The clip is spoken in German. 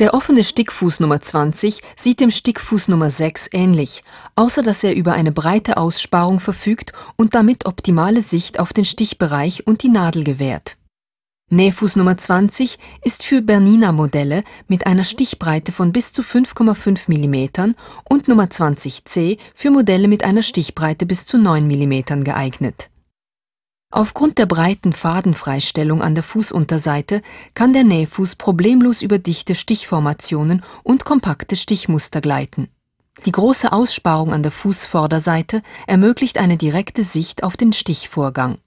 Der offene Stickfuß Nummer 20 sieht dem Stickfuß Nummer 6 ähnlich, außer dass er über eine breite Aussparung verfügt und damit optimale Sicht auf den Stichbereich und die Nadel gewährt. Nähfuß Nummer 20 ist für Bernina Modelle mit einer Stichbreite von bis zu 5,5 mm und Nummer 20c für Modelle mit einer Stichbreite bis zu 9 mm geeignet Aufgrund der breiten Fadenfreistellung an der Fußunterseite kann der Nähfuß problemlos über dichte Stichformationen und kompakte Stichmuster gleiten. Die große Aussparung an der Fußvorderseite ermöglicht eine direkte Sicht auf den Stichvorgang